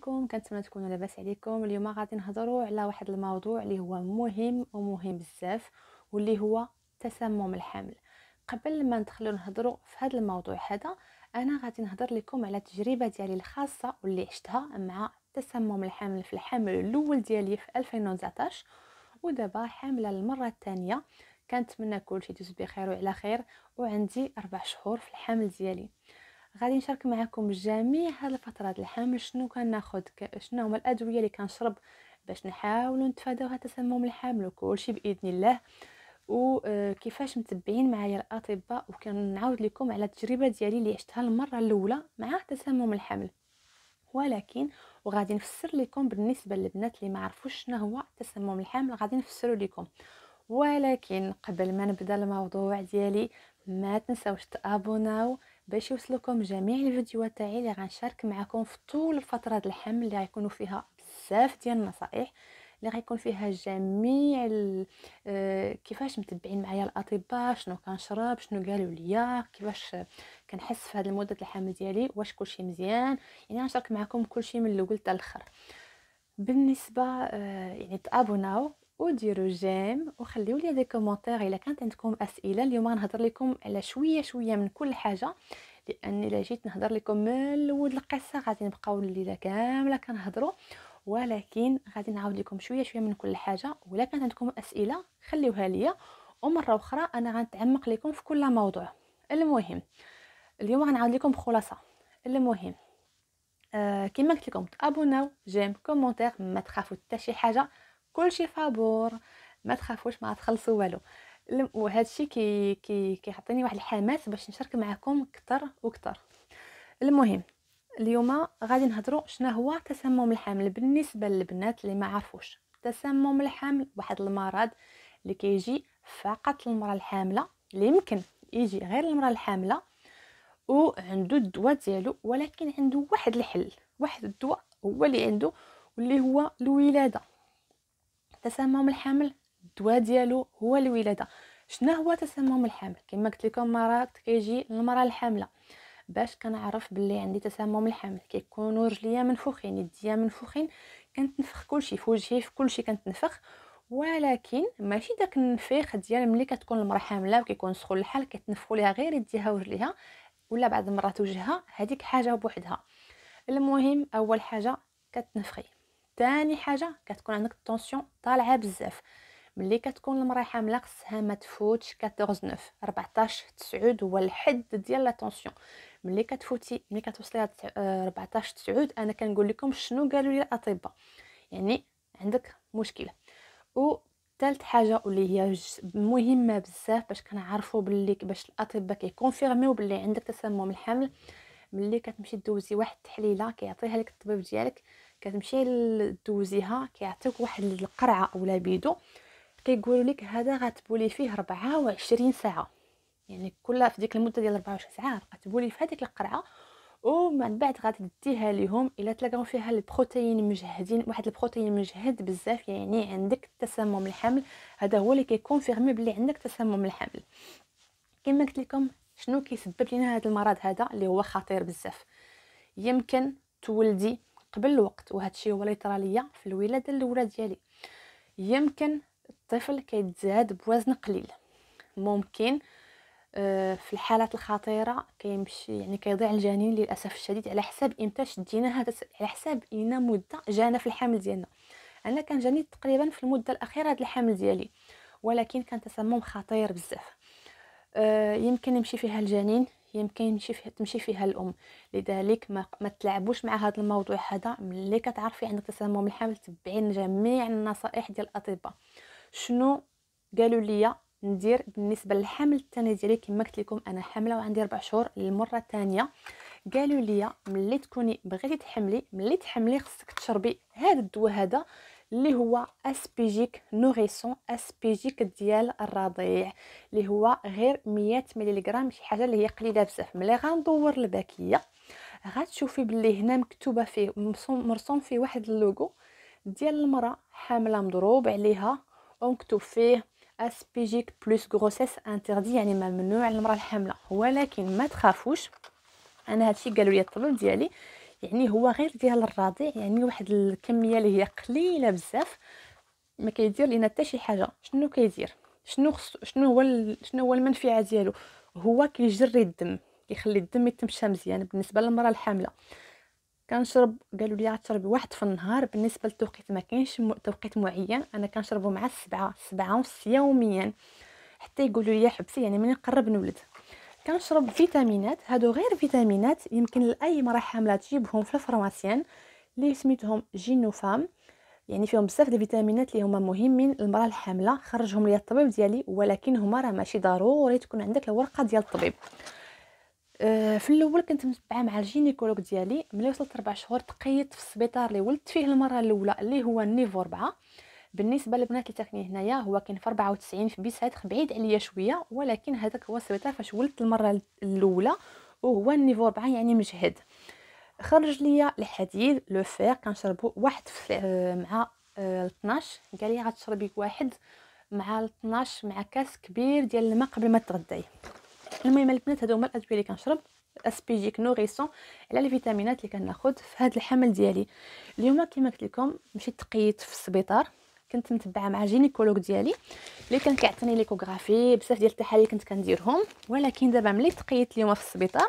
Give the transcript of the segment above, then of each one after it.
عليكم كنتمنى تكونوا لاباس عليكم اليوم غادي نهضروا على واحد الموضوع اللي هو مهم ومهم بزاف واللي هو تسمم الحمل قبل ما ندخلوا نهضروا في هذا الموضوع هذا انا غادي نهضر لكم على التجربه ديالي الخاصه واللي عشتها مع تسمم الحمل في الحمل الاول ديالي في 2019 ودابا حامله المره الثانيه كنتمنى كلشي يدوز بخير وعلى خير وعندي اربع شهور في الحمل ديالي غادي نشارك معكم جميع هاد الفترات الحمل شنو كناخد شنو هما الادويه اللي كنشرب باش نحاولو نتفاداو هذا الحمل وكل وكلشي باذن الله وكيفاش آه، متبعين معايا الاطباء وكنعاود لكم على التجربه ديالي اللي عشتها المره الاولى مع تسمم الحمل ولكن وغادي نفسر لكم بالنسبه للبنات اللي ما عرفوش شنو هو تسمم الحمل غادي نفسروا لكم ولكن قبل ما نبدا الموضوع ديالي ما تنساوش تابوناو باش يوصلكم جميع الفيديوهات تاعي اللي غنشارك معكم في طول فتره الحمل اللي غيكونوا فيها بزاف ديال النصائح اللي غيكون فيها جميع آه كيفاش متبعين معايا الاطباء شنو كنشرب شنو قالوا ليا كيفاش كنحس في هذه المده الحمل ديالي واش كلشي مزيان يعني غنشارك معكم كلشي من الاول حتى الاخر بالنسبه آه يعني تابوناو وديروا جيم وخليوا لي دي كومونتير الا كانت عندكم اسئله اليوم غنهضر لكم على شويه شويه من كل حاجه لان الا جيت نهضر لكم من الاول القصه غادي نبقاو الليله كامله كنهضروا ولكن غادي نعاود لكم شويه شويه من كل حاجه ولا كانت عندكم اسئله خليوها ليا ومره اخرى انا غنتعمق لكم في كل موضوع المهم اليوم غنعاود لكم بخلاصه المهم آه كما قلت لكم تابوناو جيم كومونتير ما تخافوا حتى شي حاجه كلشي فابور ما تخافوش ما تخلصوا والو وهذا الشيء كي كي كيعطيني واحد الحماس باش نشارك معكم اكثر واكثر المهم اليوم غادي نهضروا شنو هو تسمم الحمل بالنسبه للبنات اللي ما عرفوش تسمم الحمل واحد المرض اللي كيجي فقط للمراه الحامله اللي يمكن يجي غير المراه الحامله وعنده الدواء ديالو ولكن عنده واحد الحل واحد الدواء هو اللي عنده واللي هو الولاده تسمم الحمل الدواء ديالو هو الولاده شنو هو تسمم الحمل كما قلت لكم مرات كيجي المراه الحامله باش كنعرف باللي عندي تسمم الحمل كيكونوا رجليا منفوخين يديا منفوخين كنتنفخ كلشي في وجهي في كلشي كنتنفخ ولكن ماشي داك النفيخ ديال ملي كتكون المراه حامله وكيكون سخون الحال كتنفخوا ليها غير يديها ورجليها ولا بعض المرات وجهها هذيك حاجه بوحدها المهم اول حاجه كتنفخي ثاني حاجه كتكون عندك الطونسيون طالعه بزاف ملي كتكون المراه حامله خصها ما تفوتش 14 9 14 9 هو الحد ديال لا طونسيون ملي كتفوتي ملي كتوصلي 14 9 آه، انا كنقول لكم شنو قالوا لي الاطباء يعني عندك مشكله و ثالث حاجه واللي هي مهمه بزاف باش كنعرفوا باللي باش الاطباء كيكونفيرميو باللي عندك تسمم الحمل ملي كتمشي دوزي واحد التحليله كيعطيها لك الطبيب ديالك كتمشي دوزيها كيعطيوك واحد القرعه اولا بيدو كيقولوا لك هذا غتبولي فيه 24 ساعه يعني كلها في ديك المده ديال 24 ساعه غتبولي في هذيك القرعه ومن بعد غتديها لهم ليهم الا تلاقاو فيها البروتين مجهدين واحد البروتين مجهد بزاف يعني عندك تسمم الحمل هذا هو اللي كيكونفيرمي بلي عندك تسمم الحمل كما قلت لكم شنو كيسبب لنا هذا المرض هذا اللي هو خطير بزاف يمكن تولدي قبل الوقت وهذا الشيء هو اللي في الولاده الاولى ديالي يمكن الطفل كيتزاد بوزن قليل ممكن آه، في الحالات الخطيره كيمشي يعني كيضيع الجنين للاسف الشديد على حساب امتى شدينا هذا على حساب اينا مده جانا في الحمل ديالنا انا كان جاني تقريبا في المده الاخيره هذا الحمل ديالي ولكن كان تسمم خطير بزاف آه، يمكن يمشي فيها الجنين يمكن فيه تمشي فيها الام لذلك ما, ما تلعبوش مع هذا الموضوع هذا ملي كتعرفي عندك تسمم الحمل تبعين جميع النصائح ديال الاطباء شنو قالوا لي ندير بالنسبه للحمل الثاني ديالي كما قلت لكم انا حامله وعندي 4 شهور للمره الثانيه قالوا لي ملي تكوني بغيتي تحملي ملي تحملي خصك تشربي هذا الدواء هذا اللي هو اسبيجيك نوريسون اسبيجيك ديال الرضيع اللي هو غير 100 مليغرام شي حاجه اللي هي قليله بزاف ملي غندور الباكيه غتشوفي باللي هنا مكتوبه فيه مرسوم فيه واحد اللوغو ديال المراه حامله مضروب عليها ومكتوب فيه اسبيجيك بلس غروسيس انتردي يعني ممنوع المراه الحامله ولكن ما تخافوش انا هادشي قالوا لي الطبيب ديالي يعني هو غير ديال الرضيع يعني واحد الكميه اللي هي قليله بزاف ما كيدير لينا حتى شي حاجه شنو كيدير شنو خص شنو هو شنو هو المنفعه ديالو هو كيجري الدم كيخلي الدم يتمشى مزيان بالنسبه للمراه الحامله كنشرب قالوا لي غتشربي واحد في النهار بالنسبه للتوقيت ما كاينش م... توقيت معين انا كنشربو مع السبعة سبعة ونص يوميا حتى يقولوا لي حبسي يعني ملي نقرب نولد كنشرب فيتامينات هادو غير فيتامينات يمكن لاي مراه حامله تجيبهم في الفرماسيان اللي سميتهم جينوفام يعني فيهم بزاف ديال الفيتامينات اللي هما مهمين للمراه الحامله خرجهم ليا الطبيب ديالي ولكن هما راه ماشي ضروري تكون عندك الورقه ديال الطبيب آه، في الاول كنت متبعه مع الجينيكولوج ديالي ملي وصلت 4 شهور تقيت في السبيطار اللي ولدت فيه المره الاولى اللي هو النيفو 4 بالنسبه للبنات اللي تاكني هنايا هو كاين في 94 في بيساتخ بعيد عليا شويه ولكن هذاك هو سبيطار فاش ولدت المره الاولى وهو النيفو 4 يعني مجهد خرج ليا الحديد لو فير كنشربو واحد في آه، مع 12 آه، قال لي غتشربي واحد مع 12 مع كاس كبير ديال الماء قبل ما تغدي المهم البنات هادو هما الادويه اللي كنشرب اسبيجيك نوريسون على الفيتامينات اللي كناخذ في هذا الحمل ديالي اليوم كما قلت لكم مشيت تقيت في السبيطار كنت متبعه مع جينيكولوج ديالي اللي كان كيعطيني ليكوغرافي بزاف ديال التحاليل كنت كنديرهم ولكن دابا ملي تقيت اليوم في السبيطار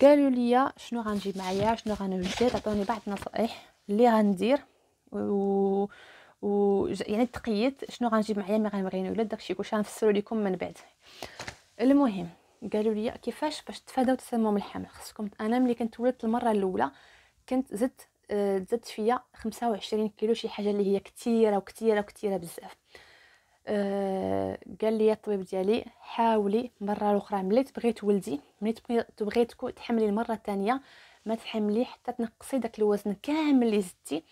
قالوا لي شنو غنجيب معايا شنو غنوجد عطوني بعض النصائح اللي غندير و و يعني تقيت شنو غنجيب معايا ملي غنبغي نولد داكشي كلشي غنفسرو لكم من بعد المهم قالوا لي كيفاش باش تفاداو تسمم الحمل خصكم انا ملي كنت ولدت المره الاولى كنت زدت آه، زدت فيا 25 كيلو شي حاجه اللي هي كثيره وكثيره وكثيره بزاف أه قال لي الطبيب ديالي حاولي مره اخرى ملي تبغي تولدي ملي تبغي تحملي المره الثانيه ما تحملي حتى تنقصي داك الوزن كامل اللي زدتي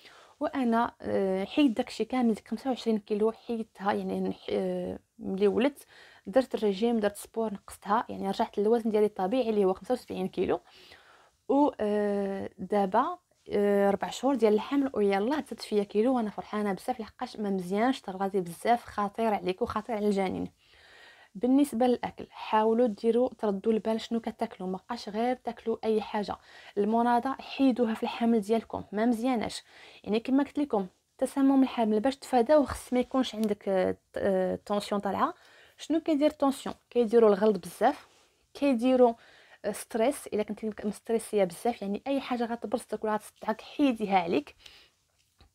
وانا أه حيد داكشي كامل ديك 25 كيلو حيدتها يعني آه، ملي ولدت درت الرجيم درت سبور نقصتها يعني رجعت للوزن ديالي الطبيعي اللي هو 75 كيلو ودابا آه، آه، ربع شهور ديال الحمل ويلا هزت فيا كيلو وانا فرحانه بزاف لحقاش ما مزيانش تغلطي بزاف خطير عليك وخطير على الجنين بالنسبه للاكل حاولوا ديروا تردوا البال شنو كتاكلوا ما بقاش غير تاكلوا اي حاجه المناضه حيدوها في الحمل ديالكم ما مزياناش يعني كما قلت لكم تسمم الحمل باش تفاداو خص ما يكونش عندك طونسيون آه، آه، طالعه شنو كيدير طونسيون كيديروا الغلط بزاف كيديروا ستريس الا كنتي مستريسيه بزاف يعني اي حاجه غتبرصك ولا غتصدعك حيديها عليك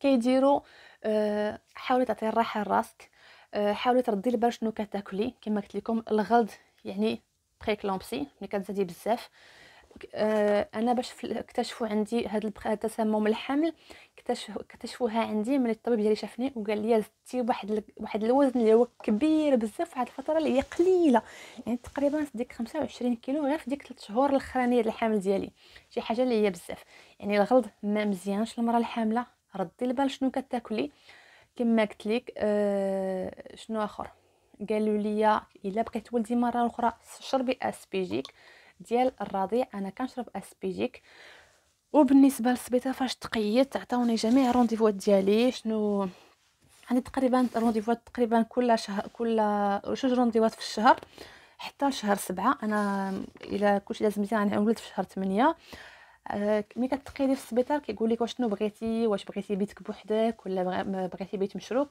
كيديروا أه حاولي تعطي الراحه لراسك أه حاولي تردي البال شنو كتاكلي كما قلت لكم الغلط يعني بريكلامبسي ملي كتزادي بزاف آه، انا باش اكتشفوا عندي هذا التسمم الحمل اكتشفوها عندي ملي الطبيب ديالي شافني وقال لي زدتي واحد واحد الوزن اللي هو كبير بزاف واحد الفتره اللي هي قليله يعني تقريبا ديك 25 كيلو غير في ديك 3 شهور الاخرانيه ديال الحمل ديالي شي حاجه اللي هي بزاف يعني الغلط ما مزيانش المراه الحامله ردي البال شنو كتاكلي كما قلت لك آه شنو اخر قالوا لي الا بقيت ولدي مره اخرى شربي اسبيجيك ديال الرضيع انا كنشرب اسبيجيك وبالنسبه للسبيطه فاش تقيت عطاوني جميع الرونديفوات ديالي شنو عندي تقريبا رونديفوات تقريبا كل شهر كل جوج رونديفوات في الشهر حتى لشهر سبعة انا الى كلشي داز مزيان يعني ولدت في شهر 8 آه، ملي كتقيدي في السبيطار كيقول لك واش شنو بغيتي واش بغيتي بيتك بوحدك ولا بغيتي بيت مشروك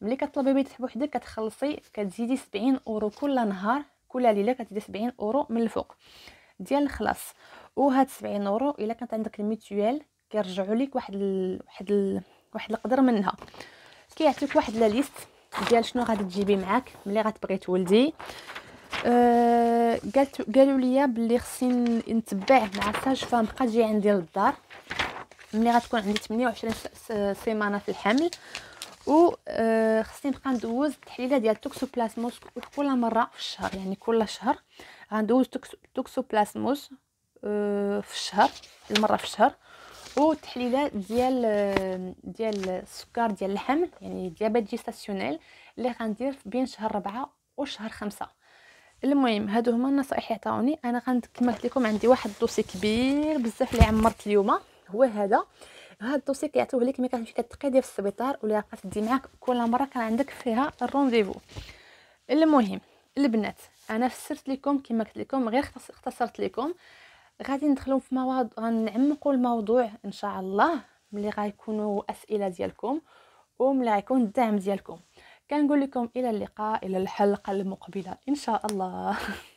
ملي كطلبي بيت بوحدك كتخلصي كتزيدي 70 اورو كل نهار كل ليله كتدي 70 اورو من الفوق ديال الخلاص وهاد 70 اورو الا كانت عندك الميتوال كيرجعوا لك واحد ال... واحد ال... واحد القدر منها كيعطيك واحد لا ليست ديال شنو غادي تجيبي معاك ملي غتبغي تولدي أه... قالوا لي بلي خصني نتبع مع ساج فام بقى تجي عندي للدار ملي غتكون عندي 28 سيمانه في الحمل و آه، خصني نبقى ندوز التحليله ديال توكسوبلازموس كل مره في الشهر يعني كل شهر غندوز توكسوبلازموس آه، في الشهر المره في الشهر والتحليلات ديال آه، ديال السكر ديال الحمل يعني ديابيت جيستاسيونيل اللي غندير بين شهر ربعة وشهر خمسة المهم هادو هما النصائح اللي عطاوني انا كما قلت لكم عندي واحد الدوسي كبير بزاف اللي عمرت اليوم هو هذا هاد الدوسي كيعطيوه لك ملي كتمشي كتقيدي في السبيطار ولا كتدي معاك كل مره كان عندك فيها الرونديفو المهم البنات انا فسرت لكم كما قلت لكم غير اختصرت لكم غادي ندخلوا في مواضيع غنعمقوا الموضوع ان شاء الله ملي غيكونوا اسئله ديالكم وملي غيكون الدعم ديالكم كنقول لكم الى اللقاء الى الحلقه المقبله ان شاء الله